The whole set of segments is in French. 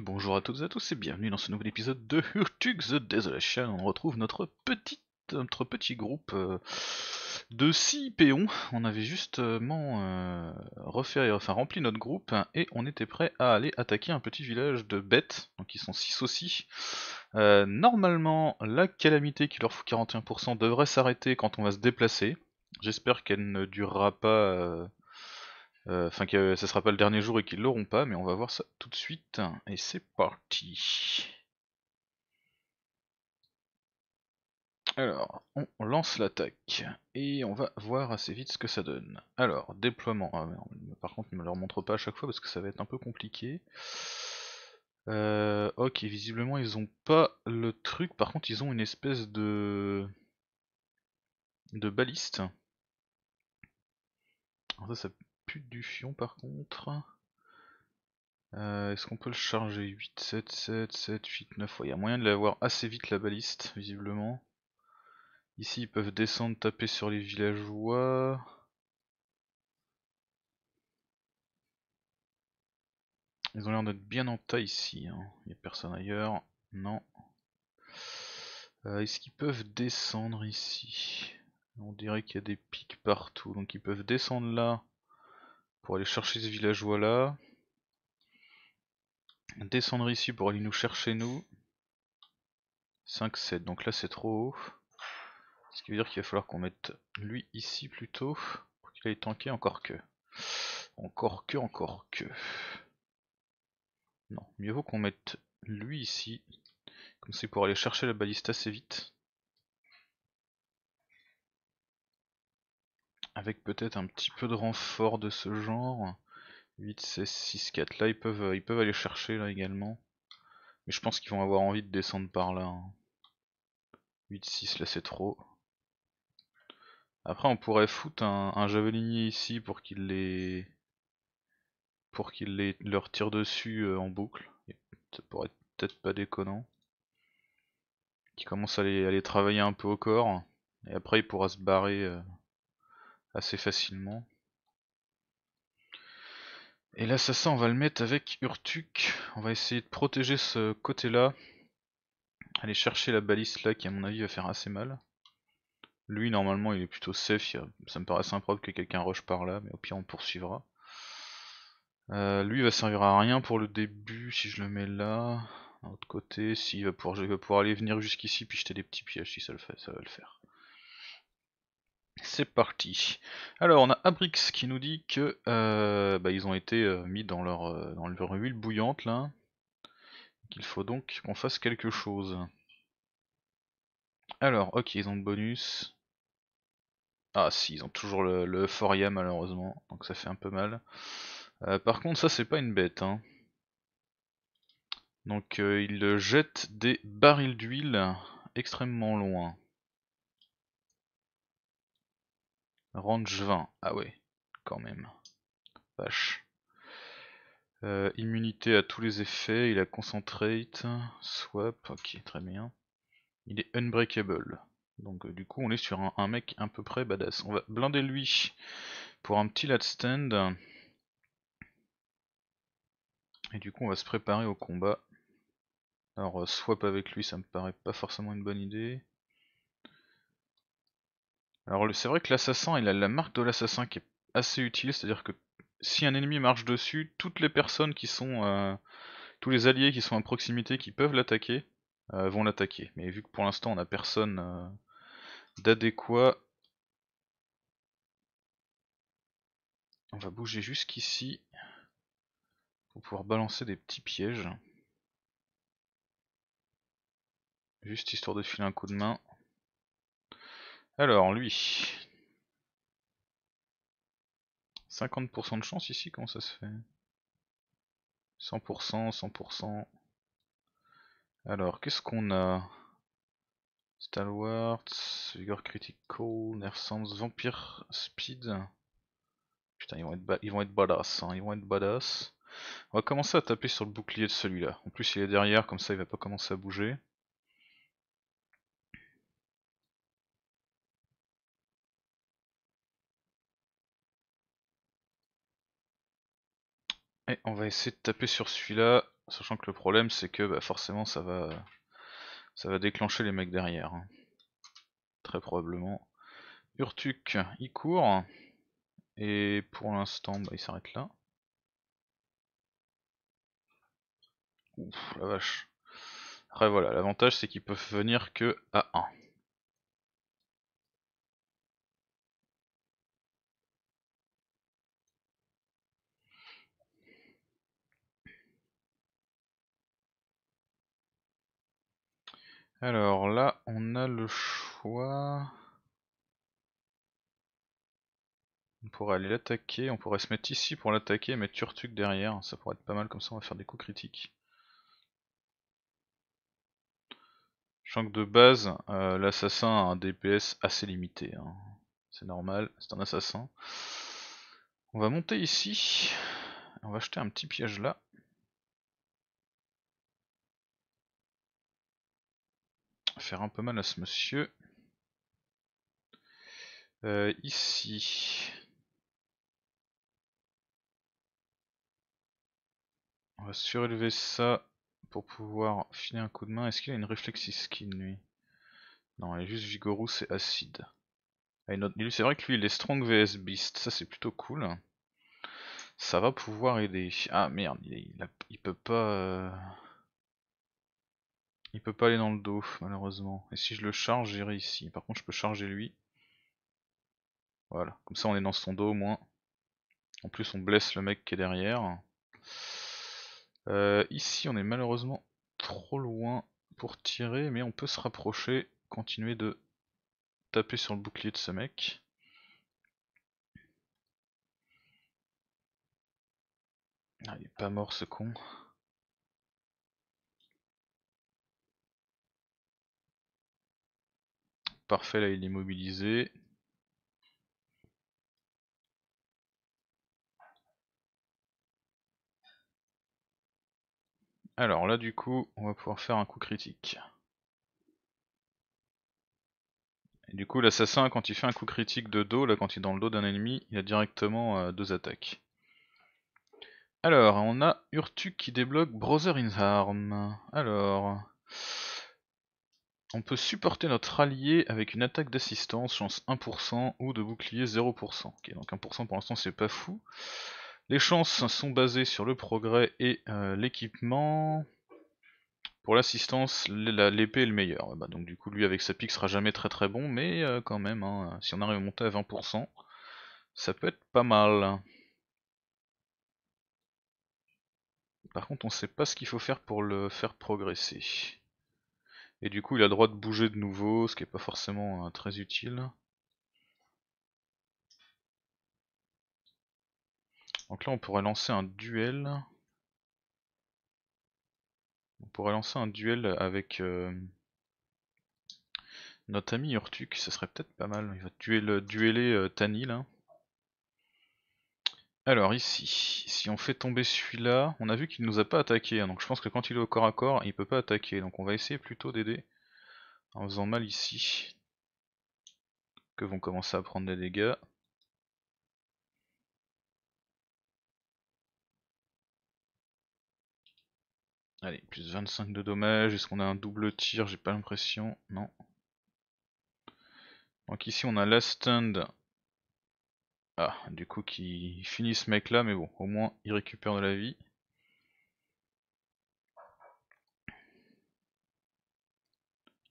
bonjour à toutes et à tous et bienvenue dans ce nouvel épisode de Hurtug the Desolation. On retrouve notre petite notre petit groupe euh, de 6 péons. On avait justement euh, refait, enfin, rempli notre groupe hein, et on était prêt à aller attaquer un petit village de bêtes, donc ils sont 6 aussi. Euh, normalement, la calamité qui leur fout 41% devrait s'arrêter quand on va se déplacer. J'espère qu'elle ne durera pas euh, enfin, que ce sera pas le dernier jour et qu'ils l'auront pas, mais on va voir ça tout de suite. Et c'est parti. Alors, on lance l'attaque et on va voir assez vite ce que ça donne. Alors, déploiement. Ah, par contre, ne me le montre pas à chaque fois parce que ça va être un peu compliqué. Euh, ok, visiblement ils ont pas le truc. Par contre, ils ont une espèce de de baliste. Alors ça, ça du fion par contre. Euh, est-ce qu'on peut le charger 8, 7, 7, 7, 8, 9 Il y a moyen de l'avoir assez vite la baliste, visiblement. Ici, ils peuvent descendre, taper sur les villageois. Ils ont l'air d'être bien en tas ici. Il hein. n'y a personne ailleurs. Non. Euh, est-ce qu'ils peuvent descendre ici On dirait qu'il y a des pics partout. Donc ils peuvent descendre là pour aller chercher ce villageois là. Descendre ici pour aller nous chercher nous. 5, 7, donc là c'est trop haut. Ce qui veut dire qu'il va falloir qu'on mette lui ici plutôt. Pour qu'il aille tanker encore que. Encore que, encore que. Non, mieux vaut qu'on mette lui ici. Comme c'est pour aller chercher la baliste assez vite. avec peut-être un petit peu de renfort de ce genre. 8, 16, 6, 4. Là, ils peuvent, euh, ils peuvent aller chercher là également. Mais je pense qu'ils vont avoir envie de descendre par là. 8, hein. 6, là c'est trop. Après, on pourrait foutre un, javelinier ici pour qu'il les. pour qu'il les leur tire dessus euh, en boucle. Ça pourrait être peut-être pas déconnant. Qui commence à les, travailler un peu au corps. Et après, il pourra se barrer. Euh, assez facilement. Et l'assassin, on va le mettre avec Urtuk. On va essayer de protéger ce côté-là. Aller chercher la balise là, qui à mon avis va faire assez mal. Lui, normalement, il est plutôt safe. Ça me paraît improbable que quelqu'un rush par là, mais au pire, on poursuivra. Euh, lui, il va servir à rien pour le début si je le mets là. L'autre côté, s'il va pouvoir, pouvoir aller venir jusqu'ici puis jeter des petits pièges si ça le fait, ça va le faire. C'est parti. Alors on a Abrix qui nous dit que euh, bah, ils ont été euh, mis dans leur, euh, dans leur huile bouillante là. Qu'il faut donc qu'on fasse quelque chose. Alors, ok, ils ont le bonus. Ah si, ils ont toujours le, le Foria malheureusement, donc ça fait un peu mal. par contre ça c'est pas une bête. Hein. Donc ils jettent des barils d'huile extrêmement loin. Range 20, Ah ouais, quand même. Vache. Euh, immunité à tous les effets, il a concentrate, swap, ok très bien. Il est unbreakable. Donc euh, du coup on est sur un, mec à peu près badass. On va blinder lui pour un petit lat stand. Et du coup on va se préparer au combat. Alors euh, swap avec lui ça me paraît pas forcément une bonne idée. Alors c'est vrai que l'assassin, il a la marque de l'assassin qui est assez utile, c'est-à-dire que si un ennemi marche dessus, toutes les personnes qui sont... Euh, tous les alliés qui sont à proximité, qui peuvent l'attaquer, euh, vont l'attaquer. Mais vu que pour l'instant on a personne euh, d'adéquat... On va bouger jusqu'ici pour pouvoir balancer des petits pièges. Juste histoire de filer un coup de main. Alors, lui. 50% de chance ici, comment ça se fait 100%, 100%. Alors, qu'est-ce qu'on a Stalwarts, Vigor Critical, Nerf Vampire Speed. Putain, ils vont être, ils vont être badass, hein, ils vont être badass. On va commencer à taper sur le bouclier de celui-là. En plus, il est derrière, comme ça, il va pas commencer à bouger. on va essayer de taper sur celui-là, sachant que le problème c'est que bah, forcément ça va ça va déclencher les mecs derrière. Hein. Très probablement. Urtuk, il court. Et pour l'instant, bah, il s'arrête là. Ouf, la vache. Après voilà, l'avantage c'est qu'ils peuvent venir que à 1. Alors là, on a le choix. On pourrait aller l'attaquer, on pourrait se mettre ici pour l'attaquer et mettre Turtuk derrière, ça pourrait être pas mal comme ça on va faire des coups critiques. Sachant que de base, euh, l'assassin a un DPS assez limité, hein. c'est normal, c'est un assassin. On va monter ici, on va acheter un petit piège là. faire un peu mal à ce monsieur. Euh, ici. On va surélever ça pour pouvoir finir un coup de main. Est-ce qu'il a une réflexe skin lui Non, il est juste vigorous et acide. Ah, c'est vrai que lui il est strong vs beast, ça c'est plutôt cool. Ça va pouvoir aider. Ah merde, il, a... il peut pas... Euh, il peut pas aller dans le dos, malheureusement. Et si je le charge, j'irai ici. Par contre, je peux charger lui. Voilà, comme ça on est dans son dos au moins. En plus, on blesse le mec qui est derrière. Euh, ici, on est malheureusement trop loin pour tirer, mais on peut se rapprocher, continuer de taper sur le bouclier de ce mec. Ah, il est pas mort ce con. Parfait, là il est mobilisé. Alors là du coup, on va pouvoir faire un coup critique. du coup l'assassin quand il fait un coup critique de dos, là quand il est dans le dos d'un ennemi, il a directement euh, deux attaques. Alors, on a Urtuk qui débloque Brother in Arm. Alors... On peut supporter notre allié avec une attaque d'assistance, chance 1% ou de bouclier 0%. donc 1% pour l'instant c'est pas fou. Les chances sont basées sur le progrès et euh, l'équipement. Pour l'assistance, l'épée est le meilleur. Bah, donc du coup lui avec sa pique sera jamais très très bon, mais euh, quand même, hein, si on arrive à monter à 20%, ça peut être pas mal. Par contre on sait pas ce qu'il faut faire pour le faire progresser. Et du coup, il a le droit de bouger de nouveau, ce qui n'est pas forcément euh, très utile. Donc là, on pourrait lancer un duel. On pourrait lancer un duel avec euh, notre ami Urtuk, ce serait peut-être pas mal. Il va dueller euh, Tani là. Hein. Alors ici, si on fait tomber celui-là, on a vu qu'il nous a pas attaqué, hein, donc je pense que quand il est au corps à corps, il peut pas attaquer, donc on va essayer plutôt d'aider en faisant mal ici, que vont commencer à prendre des dégâts. Allez, plus 25 de dommages, est-ce qu'on a un double tir J'ai pas l'impression, non. Donc ici on a la stand ah, du coup, qui finit ce mec là, mais bon, au moins il récupère de la vie.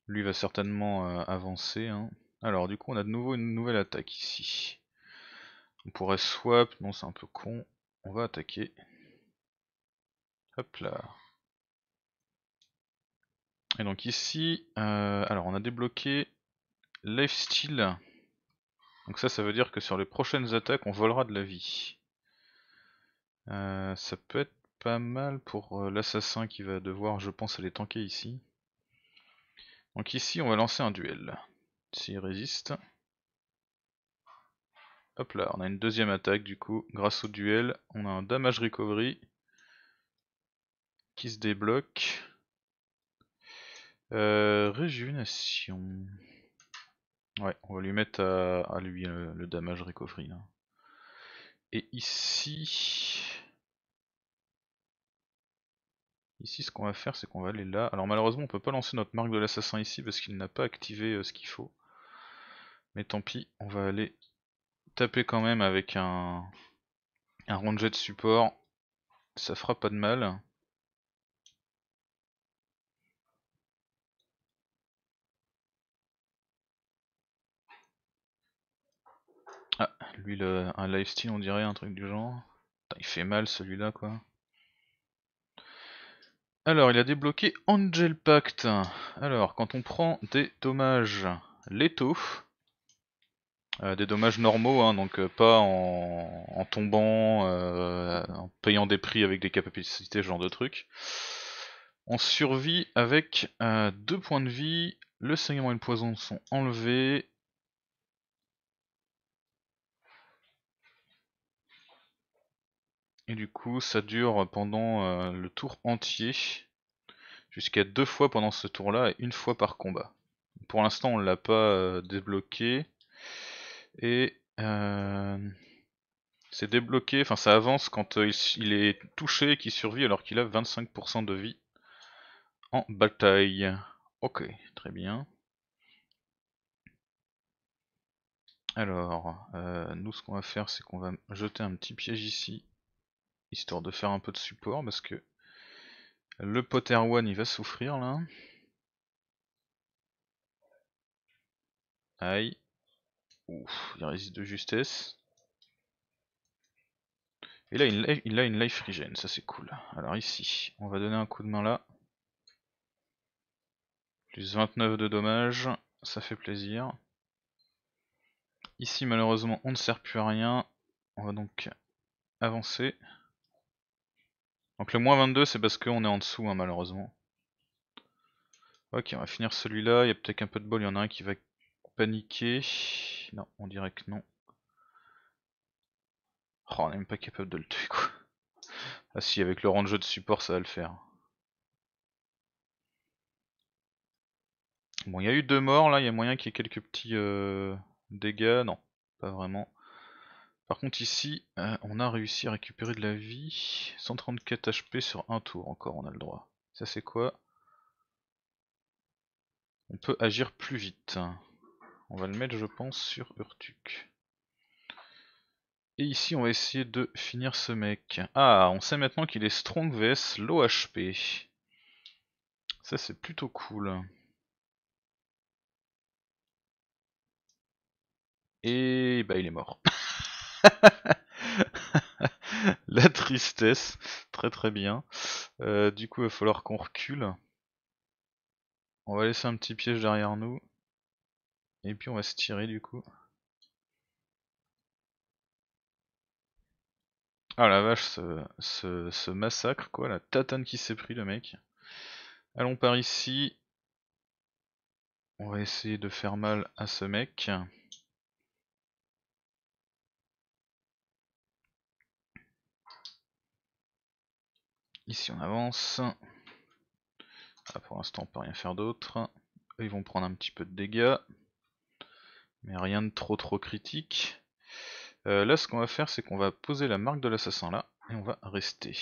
Lui va certainement euh, avancer. Hein. Alors, du coup, on a de nouveau une nouvelle attaque ici. On pourrait swap, non, c'est un peu con. On va attaquer. Hop là. Et donc ici, euh, alors on a débloqué Lifesteal. Donc ça, ça veut dire que sur les prochaines attaques, on volera de la vie. Euh, ça peut être pas mal pour euh, l'assassin qui va devoir, je pense, aller tanker ici. Donc ici, on va lancer un duel. S'il résiste. Hop là, on a une deuxième attaque du coup. Grâce au duel, on a un damage recovery qui se débloque. Euh, réjuvenation. Ouais, on va lui mettre euh, à, lui euh, le, damage recovery. Hein. Et ici... Ici, ce qu'on va faire, c'est qu'on va aller là. Alors malheureusement, on peut pas lancer notre marque de l'assassin ici parce qu'il n'a pas activé euh, ce qu'il faut. Mais tant pis, on va aller taper quand même avec un, un jet de support. Ça fera pas de mal. Ah, lui, un lifestyle, on dirait, un truc du genre. il fait mal celui-là, quoi. Alors, il a débloqué Angel Pact. Alors, quand on prend des dommages létaux, euh, des dommages normaux, hein, donc euh, pas en, tombant, euh, en payant des prix avec des capacités, ce genre de truc. On survit avec deux points de vie, le saignement et le poison sont enlevés, Et du coup, ça dure pendant euh, le tour entier, jusqu'à deux fois pendant ce tour-là et une fois par combat. Pour l'instant, on l'a pas euh, débloqué. Et euh, c'est débloqué, enfin ça avance quand il, il, est touché et qu'il survit alors qu'il a 25% de vie en bataille. Ok, très bien. Alors, nous ce qu'on va faire c'est qu'on va jeter un petit piège ici histoire de faire un peu de support parce que le Potter One il va souffrir là. Aïe. Ouf, il résiste de justesse. Et là il, a, une life regen, ça c'est cool. Alors ici, on va donner un coup de main là. Plus 29 de dommages, ça fait plaisir. Ici malheureusement on ne sert plus à rien. On va donc avancer. Donc le moins 22 c'est parce qu'on est en dessous hein, malheureusement. Ok on va finir celui-là, il y a peut-être un peu de bol, il y en a un qui va paniquer. Non, on dirait que non. Oh, on est même pas capable de le tuer quoi. Ah si, avec le rang de jeu de support ça va le faire. Bon, il y a eu deux morts là, il y a moyen qu'il y ait quelques petits euh, dégâts, non, pas vraiment. Par contre ici, euh, on a réussi à récupérer de la vie. 134 HP sur un tour encore, on a le droit. Ça c'est quoi On peut agir plus vite. On va le mettre je pense sur Urtuk. Et ici on va essayer de finir ce mec. Ah, on sait maintenant qu'il est strong vs low HP. Ça c'est plutôt cool. Et bah il est mort. la tristesse. Très très bien. Euh, du coup, il va falloir qu'on recule. On va laisser un petit piège derrière nous. Et puis on va se tirer du coup. Ah la vache, ce, ce massacre quoi, la tatane qui s'est pris le mec. Allons par ici. On va essayer de faire mal à ce mec. Ici on avance. Ah, pour l'instant on peut rien faire d'autre. Ils vont prendre un petit peu de dégâts. Mais rien de trop trop critique. Euh, là ce qu'on va faire c'est qu'on va poser la marque de l'assassin là. Et on va rester.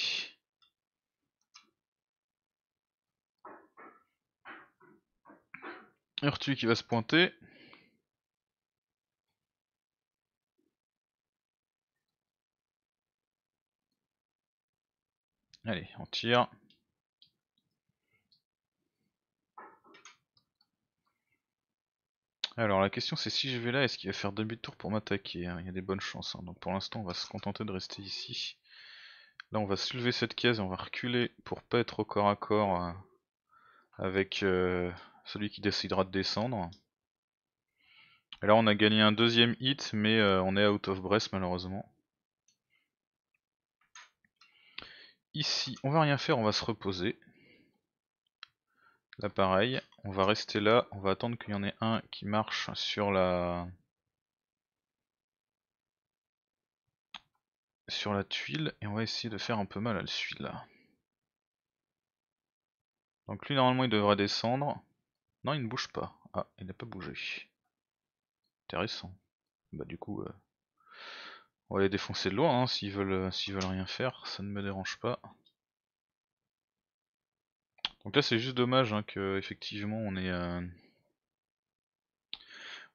Urtu qui va se pointer. Allez, on tire. Alors la question c'est si je vais là, est-ce qu'il va faire demi-tour pour m'attaquer hein Il y a des bonnes chances, hein. donc pour l'instant on va se contenter de rester ici. Là on va soulever cette caisse et on va reculer pour pas être au corps à corps euh, avec euh, celui qui décidera de descendre. Alors là on a gagné un deuxième hit mais euh, on est out of breath malheureusement. Ici, on va rien faire, on va se reposer. Là pareil, on va rester là, on va attendre qu'il y en ait un qui marche sur la... sur la tuile et on va essayer de faire un peu mal à celui-là. Donc lui normalement il devrait descendre. Non il ne bouge pas. Ah il n'a pas bougé. Intéressant. Bah du coup euh, on va les défoncer de loin hein, s'ils veulent euh, s'ils veulent rien faire, ça ne me dérange pas. Donc là c'est juste dommage hein, qu'effectivement on est euh,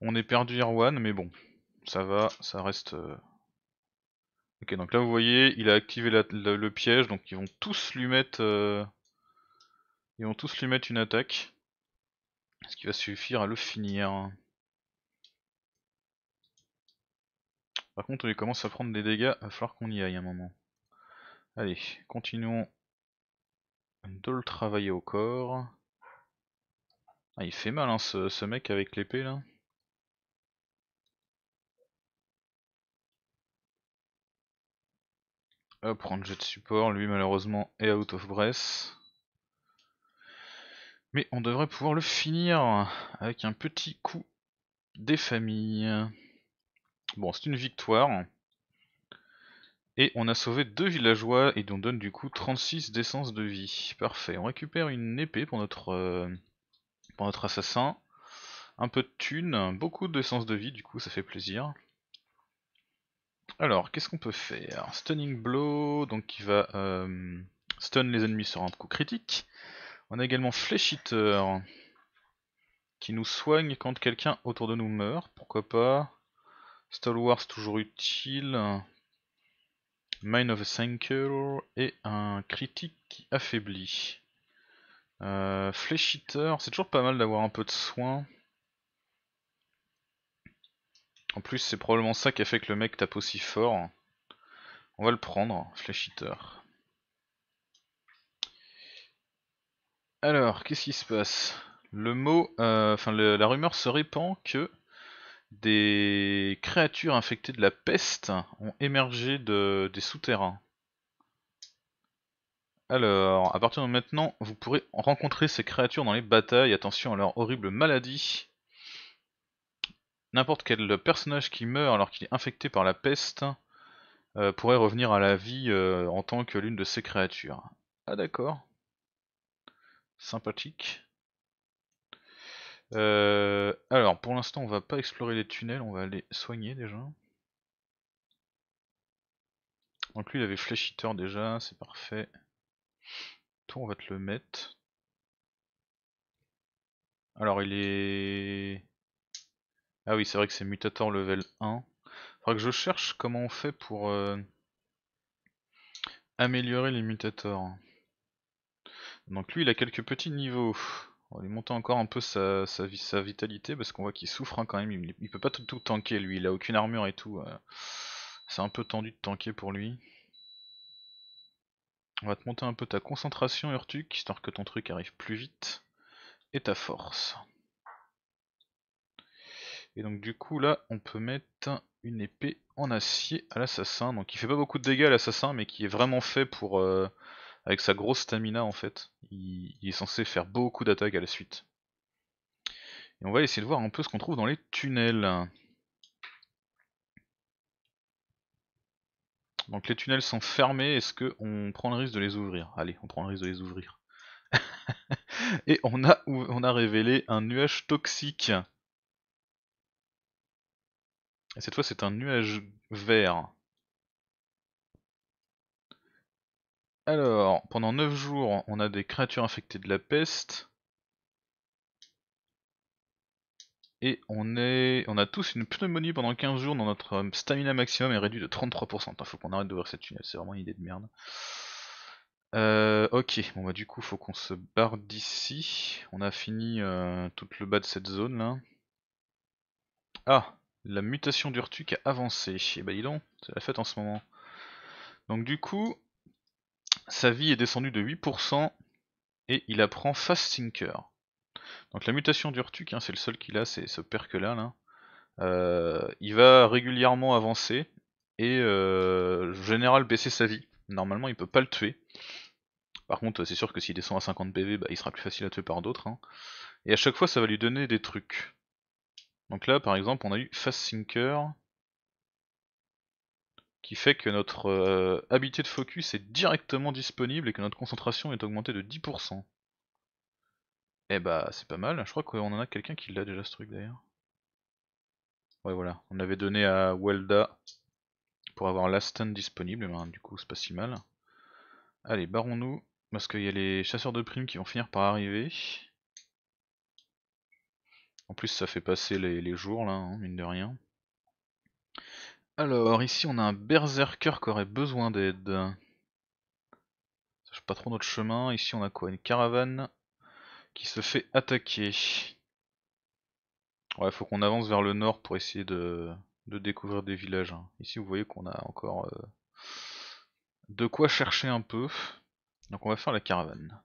on est perdu Irwan mais bon ça va, ça reste euh, Ok donc là vous voyez il a activé le piège donc ils vont tous lui mettre ils vont tous lui mettre une attaque. Ce qui va suffire à le finir. Hein. Par contre, il commence à prendre des dégâts, il va falloir qu'on y aille un moment. Allez, continuons de le travailler au corps. Ah, il fait mal hein, ce, mec avec l'épée là. Hop, prendre jet de support, lui malheureusement est out of breath. Mais on devrait pouvoir le finir avec un petit coup des familles. Bon, c'est une victoire. Et on a sauvé deux villageois et on donne du coup 36 d'essence de vie. Parfait. On récupère une épée pour notre, euh, pour notre assassin. Un peu de thunes, beaucoup d'essence de vie, du coup ça fait plaisir. Alors, qu'est-ce qu'on peut faire Stunning Blow, donc qui va euh, stun les ennemis sur un coup critique. On a également Fléchiteur, qui nous soigne quand quelqu'un autour de nous meurt. Pourquoi pas Stalwart toujours utile. Mine of a Sanker et un critique affaibli euh, Fléchiteur, c'est toujours pas mal d'avoir un peu de soin. En plus, c'est probablement ça qui a fait que le mec tape aussi fort. On va le prendre, Fléchiteur. Alors, qu'est-ce qui se passe Le mot, euh, enfin la rumeur se répand que des créatures infectées de la peste ont émergé de, des souterrains. Alors, à partir de maintenant, vous pourrez rencontrer ces créatures dans les batailles, attention à leur horrible maladie. N'importe quel personnage qui meurt alors qu'il est infecté par la peste euh, pourrait revenir à la vie euh, en tant que l'une de ces créatures. Ah d'accord. Sympathique. Euh, alors, pour l'instant, on va pas explorer les tunnels, on va aller soigner déjà. Donc lui, il avait fléchiteur déjà, c'est parfait. Toi, on va te le mettre. Alors, il est... Ah oui, c'est vrai que c'est Mutator level 1. Faudra que je cherche comment on fait pour euh, améliorer les mutators. Donc lui, il a quelques petits niveaux. On va lui monter encore un peu sa, vitalité parce qu'on voit qu'il souffre hein, quand même. Il, ne peut pas tout, tanker lui, il a aucune armure et tout. Euh. c'est un peu tendu de tanker pour lui. On va te monter un peu ta concentration Urtuk, histoire que ton truc arrive plus vite. Et ta force. Et donc du coup là on peut mettre une épée en acier à l'assassin. Donc il fait pas beaucoup de dégâts à l'assassin mais qui est vraiment fait pour... Euh, avec sa grosse stamina en fait, il, est censé faire beaucoup d'attaques à la suite. Et on va essayer de voir un peu ce qu'on trouve dans les tunnels. Donc les tunnels sont fermés, est-ce qu'on prend le risque de les ouvrir Allez, on prend le risque de les ouvrir. Et on a, on a révélé un nuage toxique. Et cette fois c'est un nuage vert. Alors, pendant 9 jours, on a des créatures infectées de la peste. Et on, est... on a tous une pneumonie pendant 15 jours dont notre euh, stamina maximum est réduit de 33%. Il faut qu'on arrête d'ouvrir cette tunnel, c'est vraiment une idée de merde. Euh, ok, bon bah du coup faut qu'on se barre d'ici. On a fini euh, tout le bas de cette zone là. Ah, la mutation d'Urtuk a avancé. Et eh bah ben, dis donc, c'est la fête en ce moment. Donc du coup, sa vie est descendue de 8% et il apprend Fast Sinker Donc la mutation d'Urtuk, hein, c'est le seul qu'il a, c'est ce perque là. là. Euh, il va régulièrement avancer et euh, général baisser sa vie. Normalement il peut pas le tuer. Par contre c'est sûr que s'il descend à 50 PV, bah, il sera plus facile à tuer par d'autres. Hein. Et à chaque fois ça va lui donner des trucs. Donc là par exemple on a eu Fast Sinker qui fait que notre euh, habité de focus est directement disponible et que notre concentration est augmentée de 10%. Eh bah c'est pas mal, je crois qu'on en a quelqu'un qui l'a déjà ce truc d'ailleurs. Ouais voilà, on avait donné à Welda pour avoir l'Aston disponible, du coup c'est pas si mal. Allez, barrons-nous, parce qu'il y a les chasseurs de primes qui vont finir par arriver. En plus ça fait passer les, jours là, hein, mine de rien. Alors, ici on a un berserker qui aurait besoin d'aide. Je pas trop notre chemin. Ici on a quoi Une caravane qui se fait attaquer. Ouais, faut qu'on avance vers le nord pour essayer de, découvrir des villages. Hein. Ici vous voyez qu'on a encore euh, de quoi chercher un peu. Donc on va faire la caravane.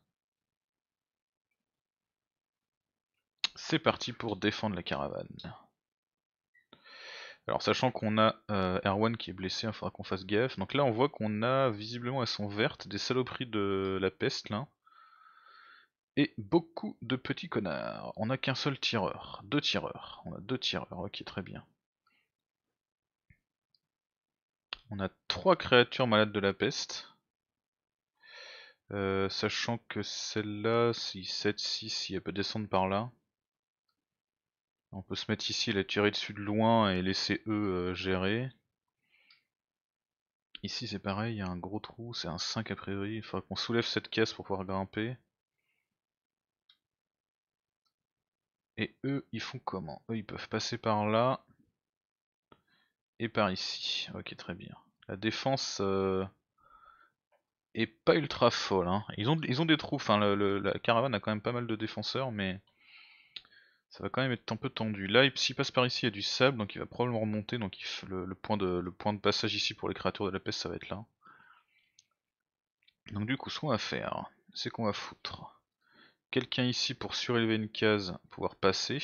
C'est parti pour défendre la caravane. Alors sachant qu'on a euh, Erwan qui est blessé, il hein, faudra qu'on fasse gaffe. Donc là on voit qu'on a visiblement elles sont vertes des saloperies de la peste là. Et beaucoup de petits connards. On n'a qu'un seul tireur. Deux tireurs. On a deux tireurs, ok très bien. On a trois créatures malades de la peste. Euh, sachant que celle-là, si 7, 6, si elle peut descendre par là. On peut se mettre ici, les tirer dessus de loin et laisser eux euh, gérer. Ici c'est pareil, il y a un gros trou, c'est un 5 a priori, il faudra qu'on soulève cette caisse pour pouvoir grimper. Et eux, ils font comment Eux, ils peuvent passer par là et par ici. Ok, très bien. La défense euh, est pas ultra folle. Hein. Ils, ont, ils ont des trous, enfin la caravane a quand même pas mal de défenseurs, mais ça va quand même être un peu tendu. Là, s'il passe par ici, il y a du sable, donc il va probablement remonter. Donc il le, point de, passage ici pour les créatures de la peste, ça va être là. Donc du coup, ce qu'on va faire, c'est qu'on va foutre quelqu'un ici pour surélever une case, pouvoir passer.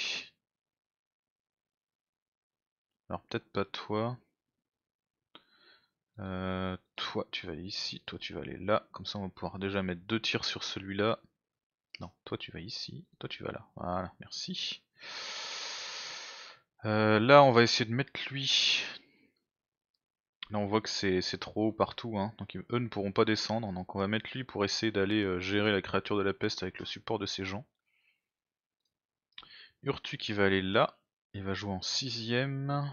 Alors peut-être pas toi. Euh, toi, tu vas aller ici, toi, tu vas aller là. Comme ça, on va pouvoir déjà mettre deux tirs sur celui-là. Non, toi tu vas ici, toi tu vas là. Voilà, merci. Euh, là, on va essayer de mettre lui. Là, on voit que c'est trop haut partout, hein. donc eux ne pourront pas descendre. Donc on va mettre lui pour essayer d'aller euh, gérer la créature de la peste avec le support de ses gens. Urtu qui va aller là, il va jouer en sixième.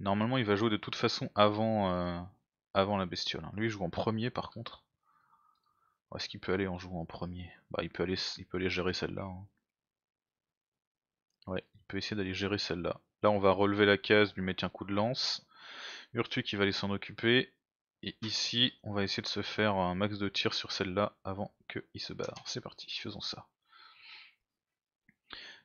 Normalement il va jouer de toute façon avant, euh, avant la bestiole. Hein. Lui il joue en premier par contre. Où est-ce qu'il peut aller en jouant en premier Bah il peut aller il peut aller gérer celle-là. Hein. Ouais, il peut essayer d'aller gérer celle-là. Là on va relever la case, lui mettre un coup de lance. Urtu qui va aller s'en occuper. Et ici, on va essayer de se faire un max de tir sur celle-là avant qu'il se barre. C'est parti, faisons ça.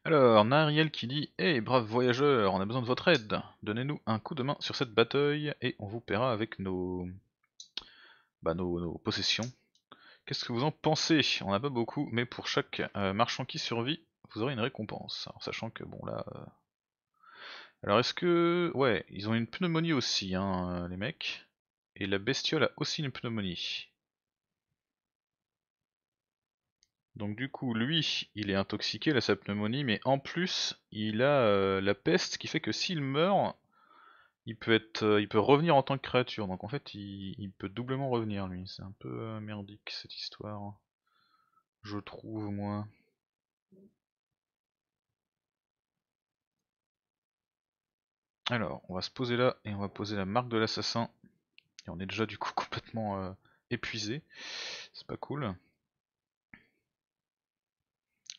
Alors, Nariel qui dit Hey, eh, brave voyageur, on a besoin de votre aide. Donnez-nous un coup de main sur cette bataille et on vous paiera avec nos, bah, nos possessions. Qu'est-ce que vous en pensez On n'a pas beaucoup, mais pour chaque euh, marchand qui survit, vous aurez une récompense. Alors, sachant que, bon, là... Euh, alors, est-ce que... Ouais, ils ont une pneumonie aussi, hein, euh, les mecs. Et la bestiole a aussi une pneumonie. Donc du coup, lui, il est intoxiqué, il sa pneumonie, mais en plus, il a la peste qui fait que s'il meurt, il peut être, euh, il peut revenir en tant que créature, donc en fait il, peut doublement revenir lui. C'est un peu euh, merdique cette histoire, je trouve moi. Alors, on va se poser là et on va poser la marque de l'assassin. Et on est déjà du coup complètement euh, épuisé. C'est pas cool.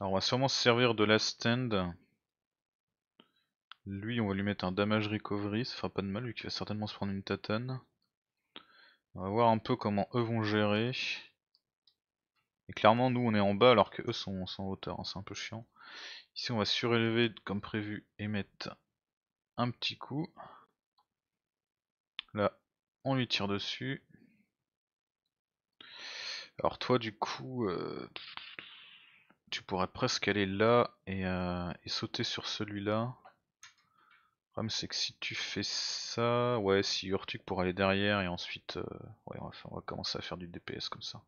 Alors on va sûrement se servir de la stand. Lui, on va lui mettre un damage recovery, ça fera pas de mal lui qui va certainement se prendre une tatane. On va voir un peu comment eux vont gérer. Et clairement, nous on est en bas alors que eux sont, sans en hauteur, hein, c'est un peu chiant. Ici, on va surélever comme prévu et mettre un petit coup. Là, on lui tire dessus. Alors toi du coup, euh, tu pourrais presque aller là et euh, sauter sur celui-là. Le problème c'est que si tu fais ça, ouais, si Urtuk pour aller derrière et ensuite, euh, ouais, on va, commencer à faire du DPS comme ça.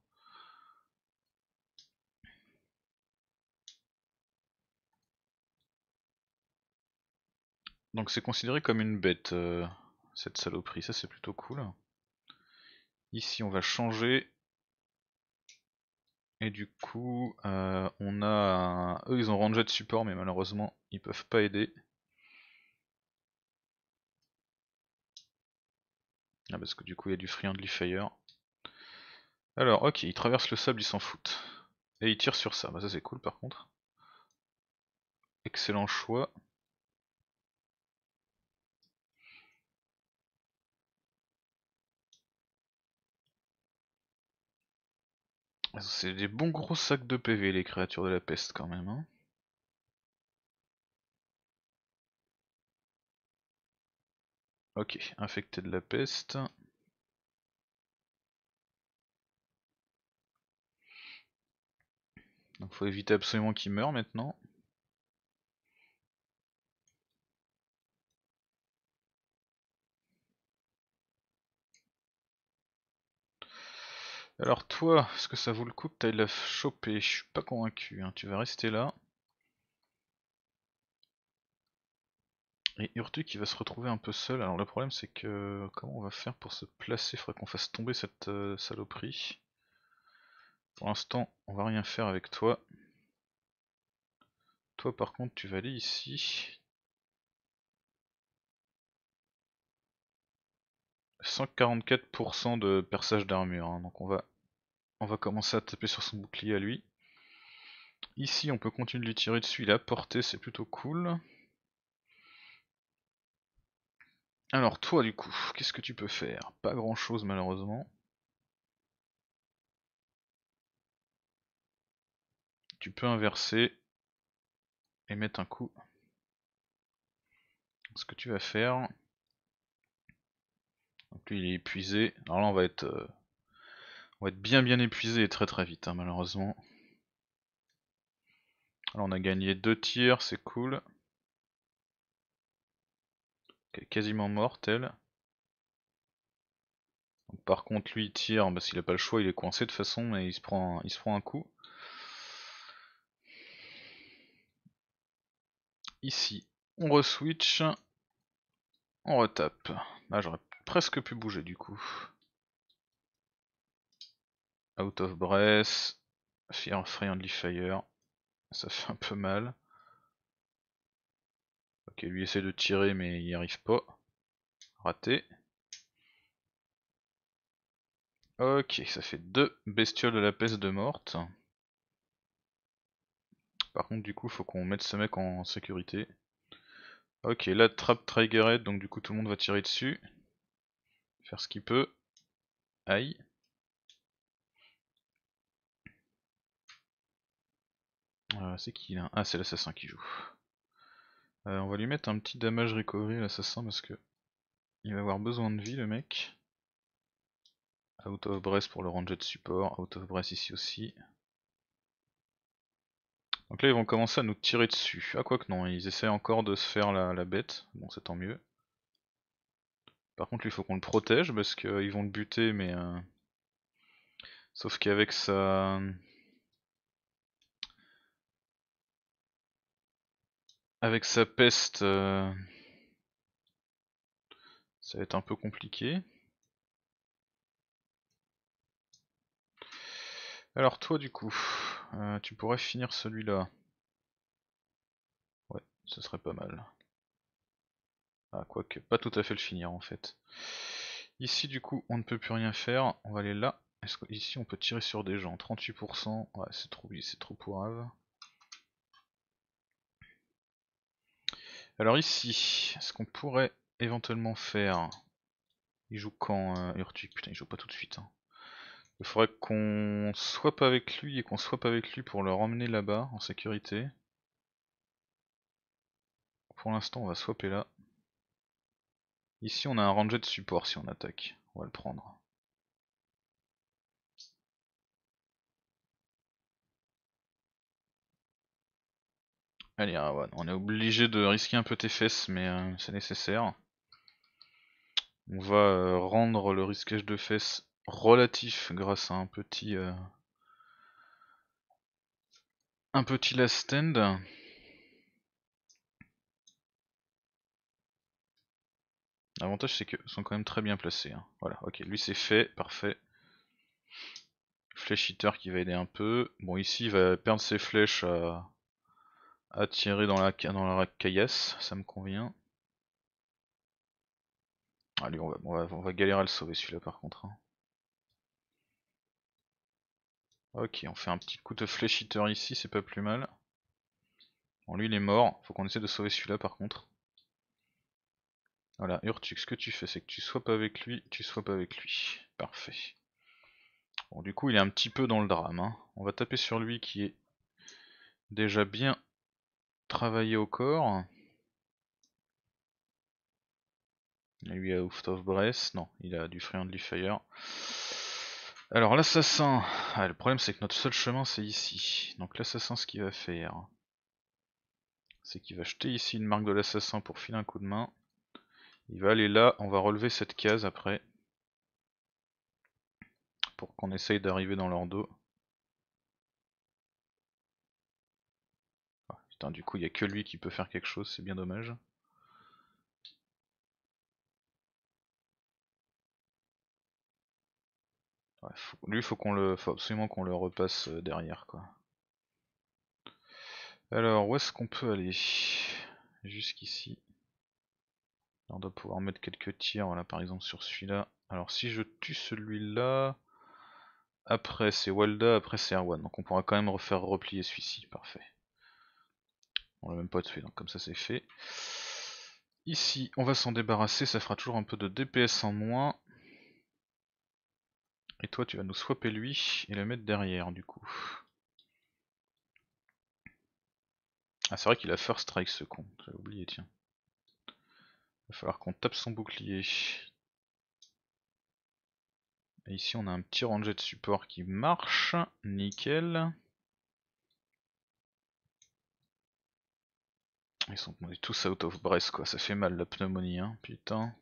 Donc c'est considéré comme une bête, euh, cette saloperie, ça c'est plutôt cool. Ici on va changer. Et du coup, euh, on a... Eux ils ont rangé de support mais malheureusement ils peuvent pas aider. Ah, parce que du coup il y a du friand de l'e-fire. Alors ok, il traverse le sable, il s'en fout. Et il tire sur ça, bah ça c'est cool par contre. Excellent choix. Ah, c'est des bons gros sacs de PV les créatures de la peste quand même. Hein. Ok, infecté de la peste. Donc faut éviter absolument qu'il meure maintenant. Alors toi, est-ce que ça vaut le coup que taille la choper Je suis pas convaincu, hein. tu vas rester là. Et Urtu qui va se retrouver un peu seul. Alors le problème c'est que comment on va faire pour se placer Il faudrait qu'on fasse tomber cette euh, saloperie. Pour l'instant on va rien faire avec toi. Toi par contre tu vas aller ici. 144% de perçage d'armure, hein. donc on va, on va commencer à taper sur son bouclier à lui. Ici on peut continuer de lui tirer dessus, il a porté, c'est plutôt cool. Alors toi du coup, qu'est-ce que tu peux faire Pas grand-chose malheureusement. Tu peux inverser et mettre un coup. Ce que tu vas faire. Donc lui il est épuisé. Alors là on va être, euh, on va être bien bien épuisé très très vite hein, malheureusement. Alors on a gagné deux tirs, c'est cool quasiment morte elle. par contre lui il tire s'il qu'il a pas le choix, il est coincé de toute façon mais il se prend un, il se prend un coup. Ici on reswitch, on retape. Ah, j'aurais presque pu bouger du coup. Out of breath, fire Friendly Fire, ça fait un peu mal. Ok, lui essaie de tirer mais il n'y arrive pas. Raté. Ok, ça fait deux bestioles de la peste de morte. Par contre du coup faut qu'on mette ce mec en sécurité. Ok, là trappe triggered, donc du coup tout le monde va tirer dessus. Faire ce qu'il peut. Aïe. Euh, c'est qui là Ah c'est l'assassin qui joue. Euh, on va lui mettre un petit damage recovery l'assassin parce que il va avoir besoin de vie le mec. Out of breath pour le ranger de support, out of breath ici aussi. Donc là ils vont commencer à nous tirer dessus. Ah quoi que non, ils essaient encore de se faire la, bête, bon c'est tant mieux. Par contre il faut qu'on le protège parce qu'ils euh, vont le buter mais... Euh, sauf qu'avec sa... Avec sa peste, euh, ça va être un peu compliqué. Alors toi du coup, euh, tu pourrais finir celui-là. Ouais, ce serait pas mal. Ah, quoique, pas tout à fait le finir en fait. Ici du coup, on ne peut plus rien faire. On va aller là. Est-ce qu'ici on peut tirer sur des gens 38%, ouais c'est trop, c'est trop pourrave. Alors ici, ce qu'on pourrait éventuellement faire... Il joue quand euh, Putain, il joue pas tout de suite. Hein. Il faudrait qu'on swap avec lui et qu'on swap avec lui pour le ramener là-bas, en sécurité. Pour l'instant, on va swapper là. Ici, on a un ranger de support si on attaque. On va le prendre. Allez, ah, on est obligé de risquer un peu tes fesses, mais euh, c'est nécessaire. On va euh, rendre le risquage de fesses relatif grâce à un petit... Euh, un petit last stand. L'avantage c'est qu'ils sont quand même très bien placés. Hein. Voilà, ok, lui c'est fait, parfait. Flèche hitter qui va aider un peu. Bon ici il va perdre ses flèches à Attirer dans la, dans la caillasse, ça me convient. Allez, on va, on va, galérer à le sauver celui-là par contre. Hein. Ok, on fait un petit coup de fléchiteur ici, c'est pas plus mal. Bon, lui il est mort, faut qu'on essaie de sauver celui-là par contre. Voilà, Urtux, ce que tu fais, c'est que tu sois pas avec lui, tu sois pas avec lui. Parfait. Bon, du coup, il est un petit peu dans le drame. Hein. On va taper sur lui qui est déjà bien travailler au corps. lui a Oft of non, il a du Friand Fire. Alors l'assassin, ah, le problème c'est que notre seul chemin c'est ici. Donc l'assassin ce qu'il va faire, c'est qu'il va jeter ici une marque de l'assassin pour filer un coup de main. Il va aller là, on va relever cette case après. Pour qu'on essaye d'arriver dans leur dos. du coup, il n'y a que lui qui peut faire quelque chose, c'est bien dommage. lui, faut qu'on le, faut absolument qu'on le repasse euh, derrière, quoi. Alors, où est-ce qu'on peut aller Jusqu'ici. On doit pouvoir mettre quelques tirs, voilà, par exemple sur celui-là. Alors, si je tue celui-là, après c'est Walda, après c'est Erwan. Donc on pourra quand même refaire replier celui-ci, parfait. On l'a même pas tué, donc comme ça c'est fait. Ici, on va s'en débarrasser, ça fera toujours un peu de DPS en moins. Et toi, tu vas nous swapper lui et le mettre derrière, du coup. Ah, c'est vrai qu'il a first strike ce con, j'avais oublié, tiens. Va falloir qu'on tape son bouclier. Et ici, on a un petit ranger de support qui marche, nickel. Ils sont tous out of breath quoi, ça fait mal la pneumonie hein, putain.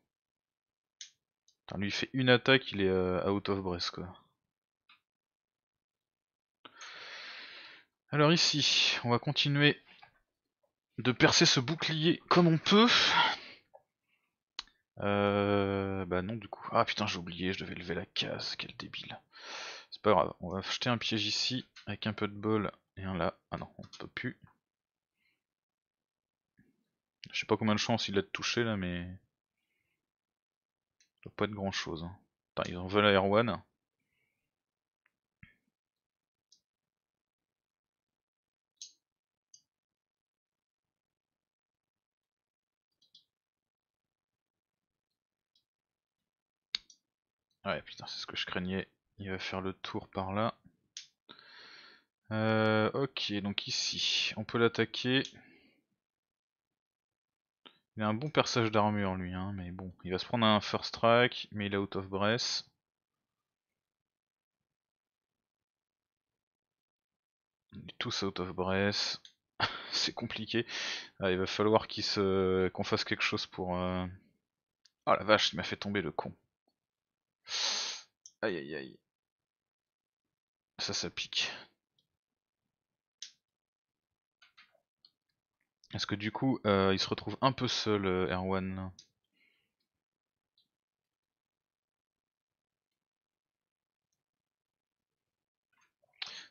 putain lui il fait une attaque, il est euh, out of breath quoi. Alors ici, on va continuer de percer ce bouclier comme on peut. Euh, bah non du coup. Ah putain j'ai oublié, je devais lever la case, quel débile. C'est pas grave, on va jeter un piège ici, avec un peu de bol et un là. Ah non, on peut plus. Je sais pas combien de chances il a de toucher là, mais. Ça doit pas être grand chose. Hein. ils en veulent à One. Ouais, putain, c'est ce que je craignais. Il va faire le tour par là. Euh, ok, donc ici, on peut l'attaquer. Il a un bon perçage d'armure lui, hein, mais bon, il va se prendre un first strike, mais il est out of breath. On est tous out of breath. C'est compliqué. Ah, il va falloir qu'on se... qu'on fasse quelque chose pour... Oh la vache, il m'a fait tomber le con. Aïe aïe aïe. Ça, ça pique. Est-ce que du coup, euh, il se retrouve un peu seul, euh, Erwan.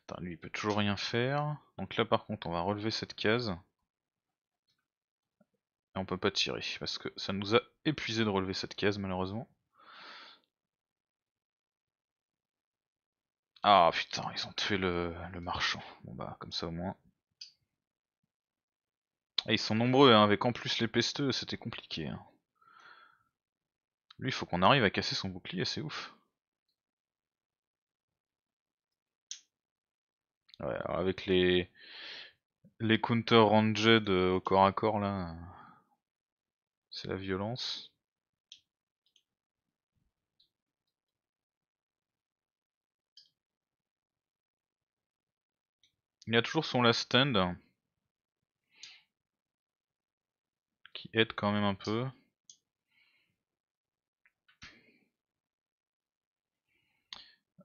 Attends, lui, il peut toujours rien faire. Donc là, par contre, on va relever cette case. Et on peut pas tirer, parce que ça nous a épuisé de relever cette case, malheureusement. Ah putain, ils ont tué le, le marchand. Bon bah, comme ça au moins. Ah, ils sont nombreux, hein, avec en plus les pesteux, c'était compliqué. Hein. Lui, il faut qu'on arrive à casser son bouclier, c'est ouf. Ouais, avec les les counter ranged euh, au corps à corps là, c'est la violence. Il a toujours son last stand. qui aide quand même un peu.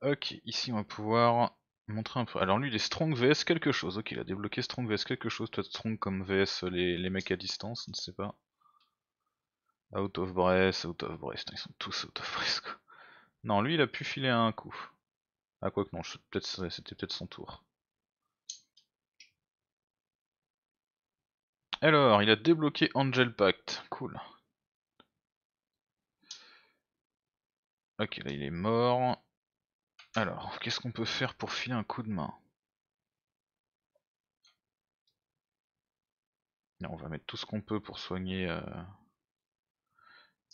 Ok, ici on va pouvoir montrer un peu. Alors lui il est strong vs quelque chose. Ok, il a débloqué strong vs quelque chose. Peut-être strong comme vs les, mecs à distance, on ne sait pas. Out of breath, out of breath. Ils sont tous out of breath quoi. Non, lui il a pu filer à un coup. À ah, quoi que non, c'était peut-être son tour. Alors, il a débloqué Angel Pact. Cool. Ok, là il est mort. Alors, qu'est-ce qu'on peut faire pour filer un coup de main On va mettre tout ce qu'on peut pour soigner... Euh,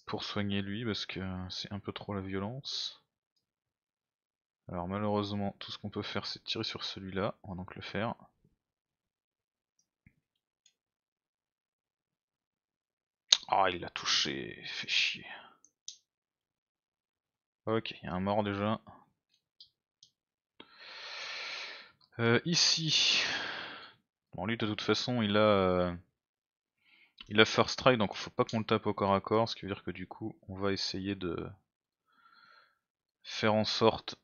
pour soigner lui, parce que c'est un peu trop la violence. Alors malheureusement, tout ce qu'on peut faire c'est tirer sur celui-là, on va donc le faire. Ah, il a touché, fait chier. Ok, il y a un mort déjà. Euh, ici. Bon, lui, de toute façon, il a. Euh, il a first strike, donc faut pas qu'on le tape au corps à corps, ce qui veut dire que du coup, on va essayer de. faire en sorte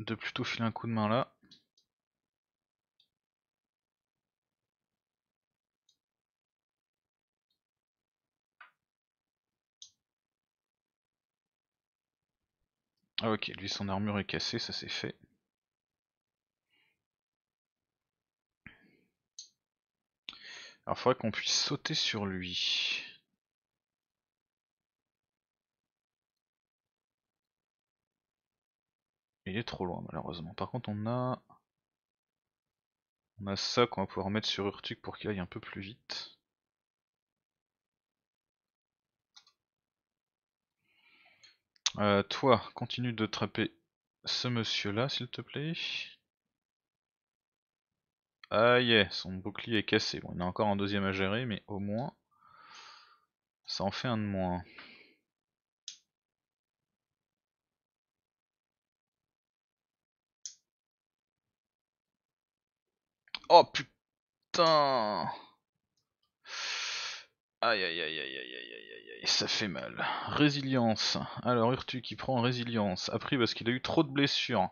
de plutôt filer un coup de main là. Ah ok, lui son armure est cassée, ça c'est fait. Alors faudrait qu'on puisse sauter sur lui. Il est trop loin malheureusement. Par contre on a... On a ça qu'on va pouvoir mettre sur Urtuk pour qu'il aille un peu plus vite. Euh, toi, continue de trapper ce monsieur-là, s'il te plaît. Ah yeah, son bouclier est cassé. Bon, il a encore un deuxième à gérer, mais au moins, ça en fait un de moins. Oh putain Aïe aïe aïe aïe aïe aïe aïe aïe ça fait mal. Résilience. Alors Urtu qui prend résilience. Après parce qu'il a eu trop de blessures.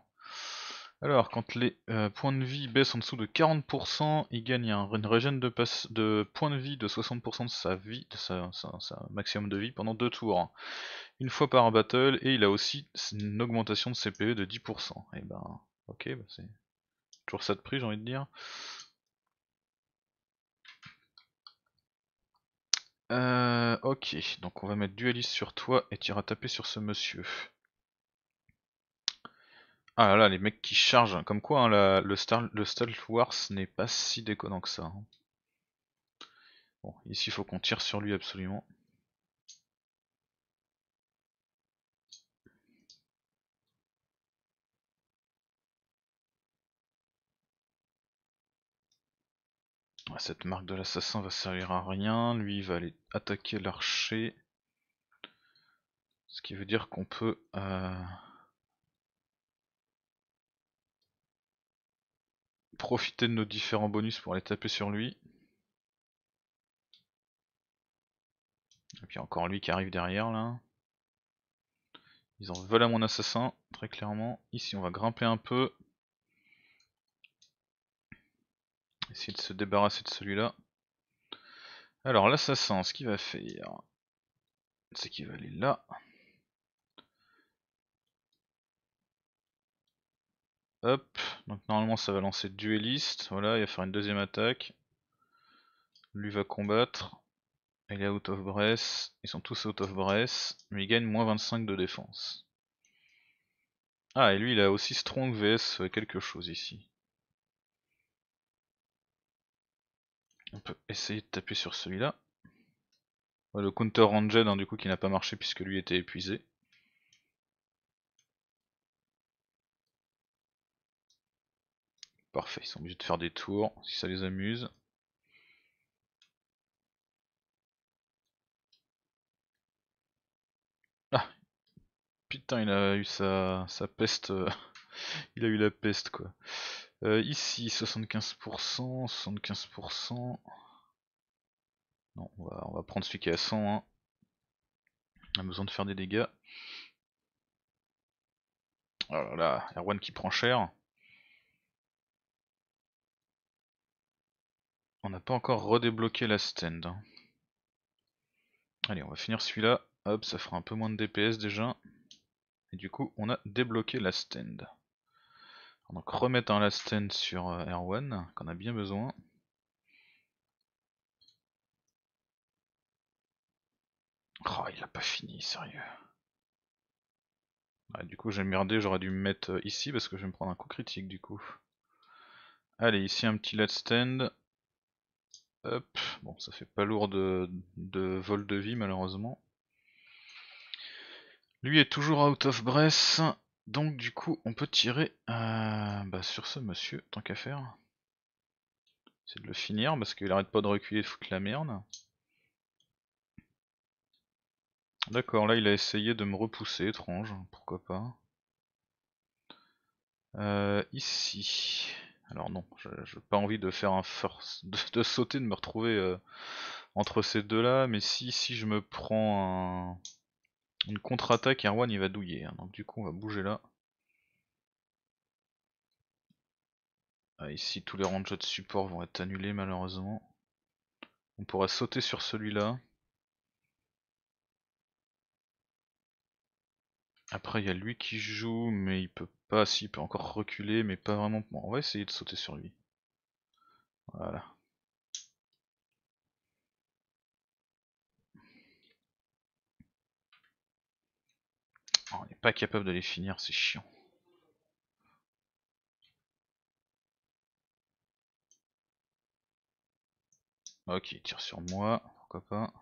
Alors quand les euh, points de vie baissent en dessous de 40%, il gagne un, une régène de, de points de vie de 60% de sa vie, de sa, maximum de vie pendant deux tours. Une fois par battle, et il a aussi une augmentation de CPE de 10%. Et eh ben ok, bah, c'est toujours ça de prix j'ai envie de dire. Euh, ok, donc on va mettre dualiste sur toi et tu à taper sur ce monsieur. Ah là, là les mecs qui chargent, hein. comme quoi hein, le, Star, le Stealth Wars n'est pas si déconnant que ça. Hein. Bon, ici il faut qu'on tire sur lui absolument. Cette marque de l'assassin va servir à rien. Lui, va aller attaquer l'archer. Ce qui veut dire qu'on peut... Euh, profiter de nos différents bonus pour aller taper sur lui. Et puis encore lui qui arrive derrière là. Ils en veulent à mon assassin, très clairement. Ici on va grimper un peu S'il se débarrasser de celui-là. Alors l'assassin, ce qu'il va faire, c'est qu'il va aller là. Hop, donc normalement ça va lancer dueliste, voilà, il va faire une deuxième attaque. Lui va combattre. Il est out of breath, ils sont tous out of breath, mais il gagne moins 25 de défense. Ah, et lui il a aussi strong vs euh, quelque chose ici. On peut essayer de taper sur celui-là. Le counter Ranged hein, du coup qui n'a pas marché puisque lui était épuisé. Parfait, ils sont obligés de faire des tours si ça les amuse. Ah Putain il a eu sa, sa peste. Euh, il a eu la peste quoi. Euh, ici, 75%, 75%. Non, on va, prendre celui qui est à 100. Hein. On a besoin de faire des dégâts. Oh là là, Erwan qui prend cher. On n'a pas encore redébloqué la stand. Hein. Allez, on va finir celui-là. Hop, ça fera un peu moins de DPS déjà. Et du coup, on a débloqué la stand. Donc remettre un last stand sur euh, R1, qu'on a bien besoin. Oh, il a pas fini, sérieux. du coup, j'ai merdé, j'aurais dû me mettre euh, ici parce que je vais me prendre un coup critique du coup. Allez, ici un petit last stand. Hop, bon, ça fait pas lourd de, de vol de vie malheureusement. Lui est toujours out of breath. Donc du coup on peut tirer euh, bah, sur ce monsieur, tant qu'à faire. C'est de le finir parce qu'il arrête pas de reculer et de foutre la merde. D'accord, là il a essayé de me repousser, étrange, pourquoi pas. Euh, ici. Alors non, je pas envie de faire un force, de, sauter, de me retrouver euh, entre ces deux là, mais si, si je me prends un une contre-attaque, et Erwan il va douiller. Hein. Donc du coup on va bouger là. Ah, ici tous les rangs de support vont être annulés malheureusement. On pourra sauter sur celui-là. Après il y a lui qui joue mais il peut pas, si peut encore reculer mais pas vraiment. on va essayer de sauter sur lui. Voilà. pas capable de les finir, c'est chiant. Ok, il tire sur moi, pourquoi pas.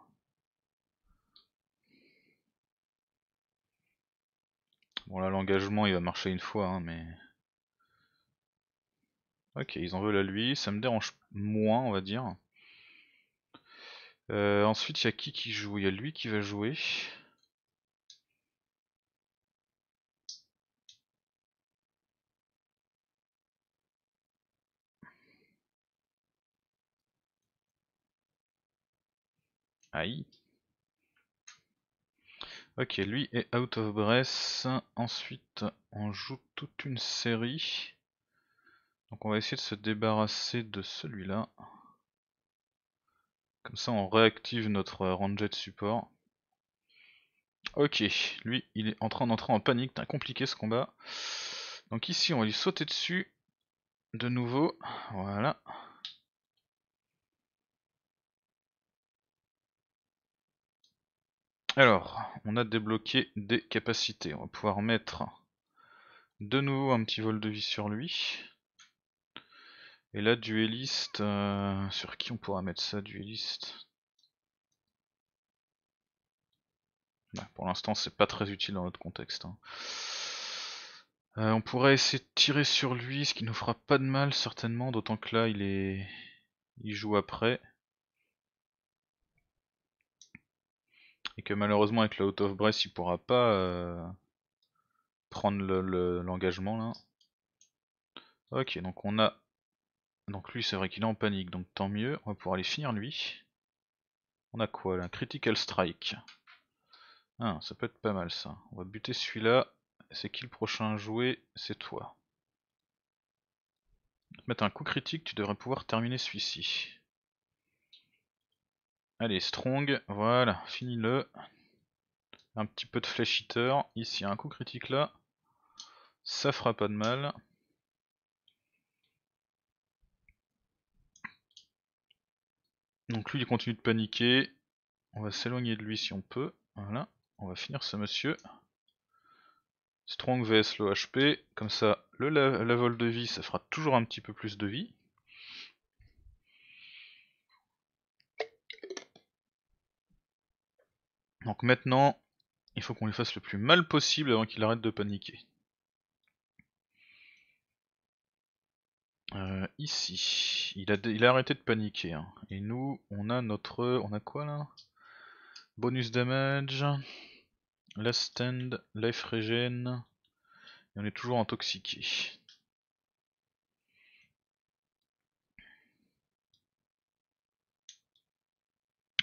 Bon là l'engagement il va marcher une fois hein, mais... Ok, ils en veulent à lui, ça me dérange moins on va dire. Euh, ensuite il y a qui qui joue Il y a lui qui va jouer. Aïe. Ok, lui est out of breath. Ensuite, on joue toute une série. Donc on va essayer de se débarrasser de celui-là. Comme ça, on réactive notre ranger de support. Ok, lui, il est en train d'entrer en panique. C'est compliqué ce combat. Donc ici, on va lui sauter dessus. De nouveau. Voilà. Alors, on a débloqué des capacités. On va pouvoir mettre de nouveau un petit vol de vie sur lui. Et là, dueliste, euh, sur qui on pourra mettre ça, dueliste bah, Pour l'instant, c'est pas très utile dans notre contexte. Hein. Euh, on pourrait essayer de tirer sur lui, ce qui nous fera pas de mal certainement, d'autant que là, il est, il joue après. et que malheureusement avec le Out of breath il pourra pas euh, prendre l'engagement là. Ok donc on a donc lui c'est vrai qu'il est en panique donc tant mieux, on va pouvoir aller finir lui. On a quoi là Critical Strike. Ah ça peut être pas mal ça. On va buter celui-là. C'est qui le prochain jouer C'est toi. Mettre un coup critique, tu devrais pouvoir terminer celui-ci. Allez, strong, voilà, finis-le. Un petit peu de flash hitter. Ici, un coup critique là. Ça fera pas de mal. Donc lui, il continue de paniquer. On va s'éloigner de lui si on peut. Voilà, on va finir ce monsieur. Strong vs le HP. Comme ça, le level vol de vie, ça fera toujours un petit peu plus de vie. Donc maintenant, il faut qu'on lui fasse le plus mal possible avant qu'il arrête de paniquer. Euh, ici, il a, arrêté de paniquer. Hein. Et nous, on a notre... On a quoi là Bonus damage, last stand, life regen, et on est toujours intoxiqué.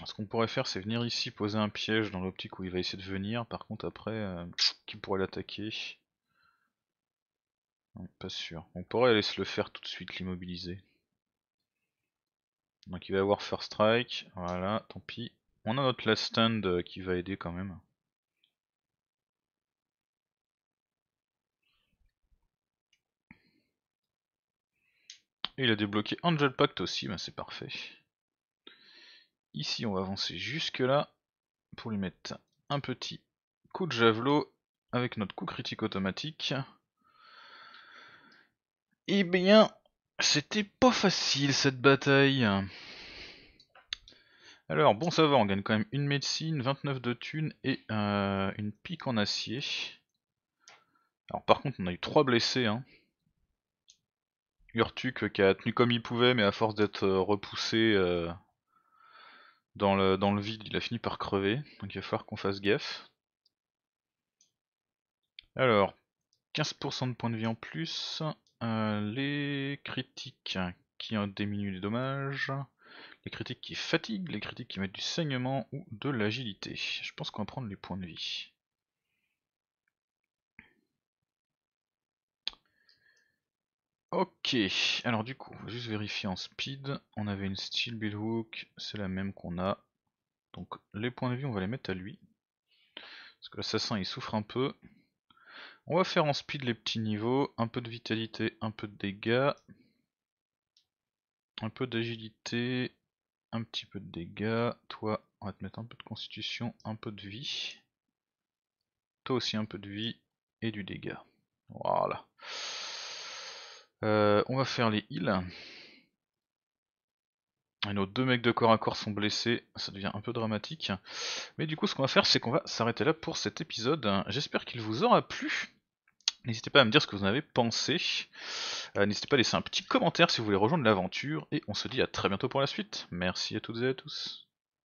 Ce qu'on pourrait faire, c'est venir ici, poser un piège dans l'optique où il va essayer de venir. Par contre, après, euh, qui pourrait l'attaquer Pas sûr. On pourrait aller se le faire tout de suite, l'immobiliser. Donc il va avoir first strike. Voilà, tant pis. On a notre last stand euh, qui va aider quand même. Et il a débloqué Angel Pact aussi, Ben, c'est parfait. Ici, on va avancer jusque là pour lui mettre un petit coup de javelot avec notre coup critique automatique. Eh bien, c'était pas facile cette bataille. Alors, bon, ça va, on gagne quand même une médecine, 29 de thunes et euh, une pique en acier. Alors, par contre, on a eu 3 blessés. Hein. Urtuk qui a tenu comme il pouvait, mais à force d'être euh, repoussé, euh, dans le, vide, il a fini par crever, donc il va falloir qu'on fasse gaffe. Alors, 15% de points de vie en plus, euh, les critiques qui diminuent les dommages, les critiques qui fatiguent, les critiques qui mettent du saignement ou de l'agilité. Je pense qu'on va prendre les points de vie. Ok, alors du coup, on va juste vérifier en speed, on avait une steel build hook, c'est la même qu'on a. Donc les points de vie, on va les mettre à lui. Parce que l'assassin il souffre un peu. On va faire en speed les petits niveaux, un peu de vitalité, un peu de dégâts, un peu d'agilité, un petit peu de dégâts. Toi, on va te mettre un peu de constitution, un peu de vie. Toi aussi un peu de vie et du dégât. Voilà. Euh, on va faire les heals. Et nos deux mecs de corps à corps sont blessés, ça devient un peu dramatique. Mais du coup, ce qu'on va faire, c'est qu'on va s'arrêter là pour cet épisode. J'espère qu'il vous aura plu. N'hésitez pas à me dire ce que vous en avez pensé. Euh, n'hésitez pas à laisser un petit commentaire si vous voulez rejoindre l'aventure. Et on se dit à très bientôt pour la suite. Merci à toutes et à tous.